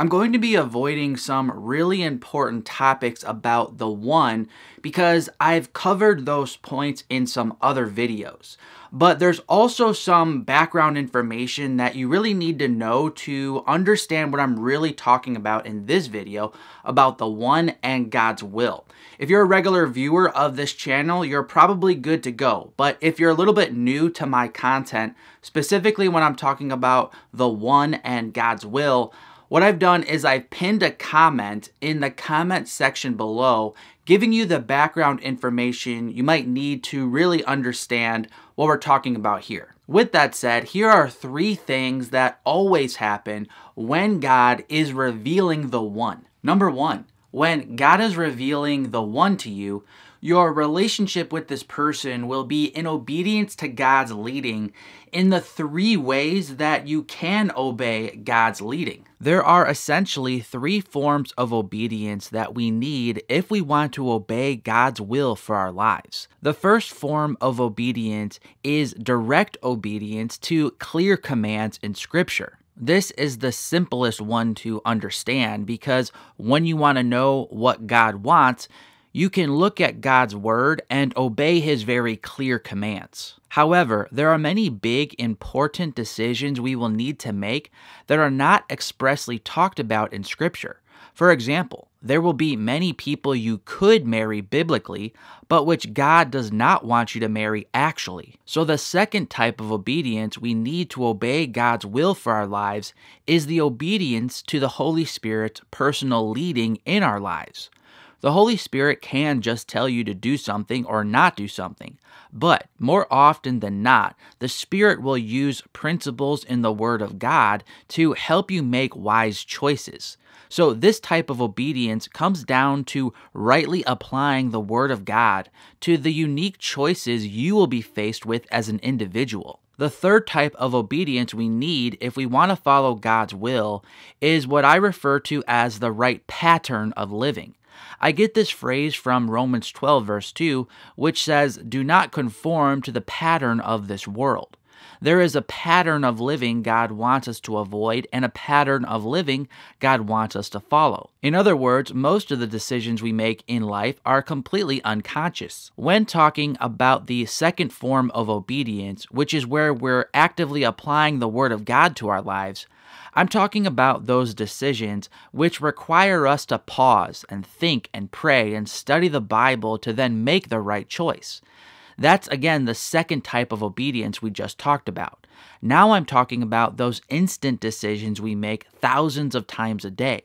I'm going to be avoiding some really important topics about the one because I've covered those points in some other videos. But there's also some background information that you really need to know to understand what I'm really talking about in this video about the one and God's will. If you're a regular viewer of this channel, you're probably good to go. But if you're a little bit new to my content, specifically when I'm talking about the one and God's will, what I've done is I've pinned a comment in the comment section below, giving you the background information you might need to really understand what we're talking about here. With that said, here are three things that always happen when God is revealing the one. Number one, when God is revealing the one to you, your relationship with this person will be in obedience to God's leading in the three ways that you can obey God's leading. There are essentially three forms of obedience that we need if we want to obey God's will for our lives. The first form of obedience is direct obedience to clear commands in Scripture. This is the simplest one to understand because when you want to know what God wants, you can look at God's word and obey his very clear commands. However, there are many big, important decisions we will need to make that are not expressly talked about in Scripture. For example, there will be many people you could marry biblically, but which God does not want you to marry actually. So, the second type of obedience we need to obey God's will for our lives is the obedience to the Holy Spirit's personal leading in our lives. The Holy Spirit can just tell you to do something or not do something, but more often than not, the Spirit will use principles in the Word of God to help you make wise choices. So, this type of obedience comes down to rightly applying the Word of God to the unique choices you will be faced with as an individual. The third type of obedience we need if we want to follow God's will is what I refer to as the right pattern of living. I get this phrase from Romans 12, verse 2, which says, Do not conform to the pattern of this world. There is a pattern of living God wants us to avoid and a pattern of living God wants us to follow. In other words, most of the decisions we make in life are completely unconscious. When talking about the second form of obedience, which is where we're actively applying the Word of God to our lives, I'm talking about those decisions which require us to pause and think and pray and study the Bible to then make the right choice. That's again the second type of obedience we just talked about. Now I'm talking about those instant decisions we make thousands of times a day.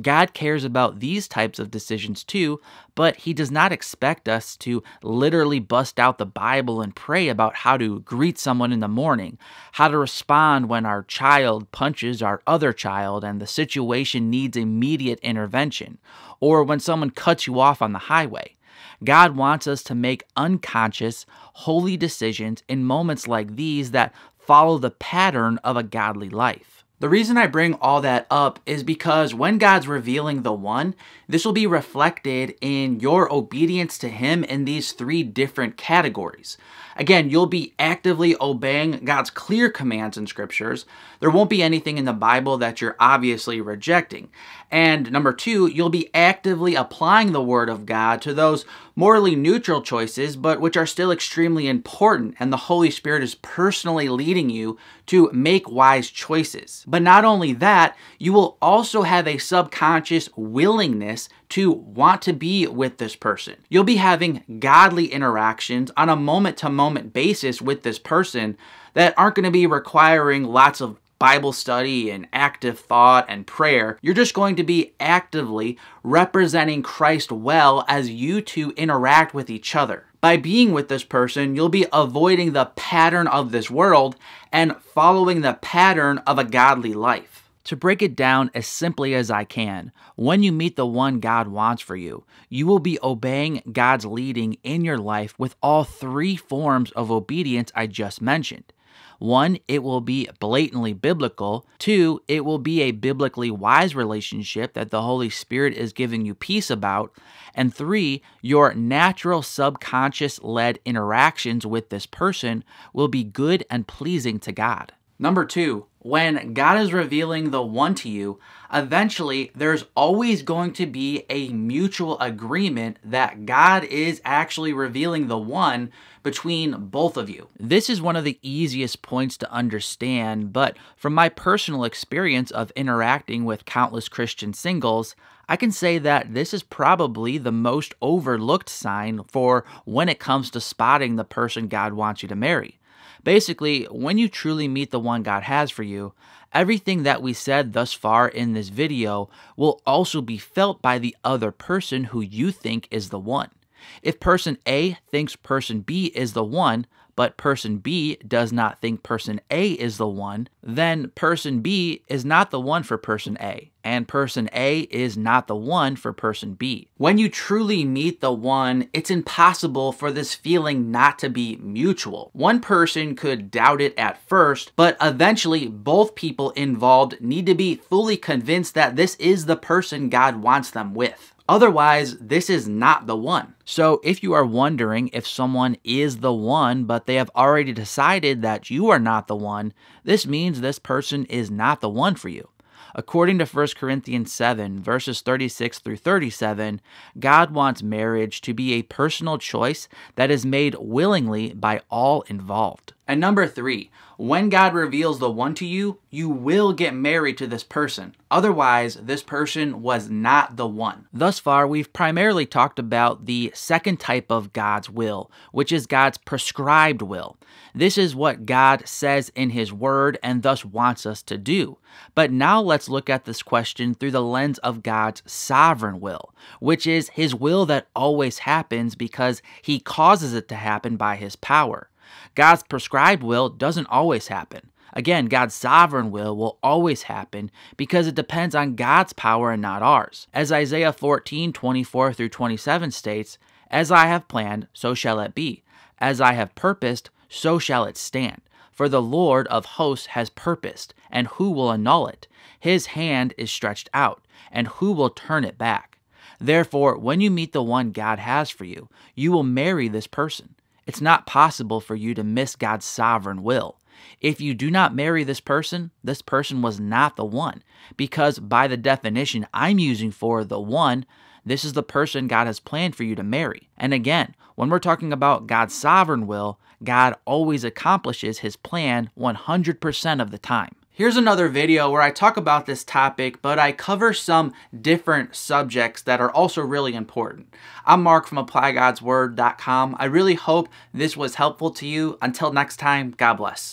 God cares about these types of decisions too, but He does not expect us to literally bust out the Bible and pray about how to greet someone in the morning, how to respond when our child punches our other child and the situation needs immediate intervention, or when someone cuts you off on the highway. God wants us to make unconscious, holy decisions in moments like these that follow the pattern of a godly life. The reason I bring all that up is because when God's revealing the one, this will be reflected in your obedience to him in these three different categories. Again, you'll be actively obeying God's clear commands and scriptures. There won't be anything in the Bible that you're obviously rejecting. And number two, you'll be actively applying the Word of God to those morally neutral choices, but which are still extremely important, and the Holy Spirit is personally leading you to make wise choices. But not only that, you will also have a subconscious willingness to want to be with this person. You'll be having godly interactions on a moment to moment basis with this person that aren't going to be requiring lots of Bible study and active thought and prayer. You're just going to be actively representing Christ well as you two interact with each other. By being with this person, you'll be avoiding the pattern of this world and following the pattern of a godly life. To break it down as simply as I can, when you meet the one God wants for you, you will be obeying God's leading in your life with all three forms of obedience I just mentioned. One, it will be blatantly biblical. Two, it will be a biblically wise relationship that the Holy Spirit is giving you peace about. And three, your natural subconscious led interactions with this person will be good and pleasing to God. Number two, when God is revealing the one to you, eventually there's always going to be a mutual agreement that God is actually revealing the one between both of you. This is one of the easiest points to understand, but from my personal experience of interacting with countless Christian singles, I can say that this is probably the most overlooked sign for when it comes to spotting the person God wants you to marry. Basically, when you truly meet the one God has for you, everything that we said thus far in this video will also be felt by the other person who you think is the one. If person A thinks person B is the one, but person B does not think person A is the one, then person B is not the one for person A, and person A is not the one for person B. When you truly meet the one, it's impossible for this feeling not to be mutual. One person could doubt it at first, but eventually both people involved need to be fully convinced that this is the person God wants them with. Otherwise, this is not the one. So if you are wondering if someone is the one, but they have already decided that you are not the one, this means this person is not the one for you. According to 1 Corinthians 7, verses 36 through 37, God wants marriage to be a personal choice that is made willingly by all involved. And number three, when God reveals the one to you, you will get married to this person. Otherwise, this person was not the one. Thus far, we've primarily talked about the second type of God's will, which is God's prescribed will. This is what God says in His Word and thus wants us to do. But now let's look at this question through the lens of God's sovereign will, which is His will that always happens because He causes it to happen by His power. God's prescribed will doesn't always happen. Again, God's sovereign will will always happen because it depends on God's power and not ours. As Isaiah 14, 24 through 27 states, As I have planned, so shall it be. As I have purposed, so shall it stand. For the Lord of hosts has purposed, and who will annul it? His hand is stretched out, and who will turn it back? Therefore, when you meet the one God has for you, you will marry this person. It's not possible for you to miss God's sovereign will. If you do not marry this person, this person was not the one. Because by the definition I'm using for the one, this is the person God has planned for you to marry. And again, when we're talking about God's sovereign will, God always accomplishes his plan 100% of the time. Here's another video where I talk about this topic, but I cover some different subjects that are also really important. I'm Mark from ApplyGod'sWord.com. I really hope this was helpful to you. Until next time, God bless.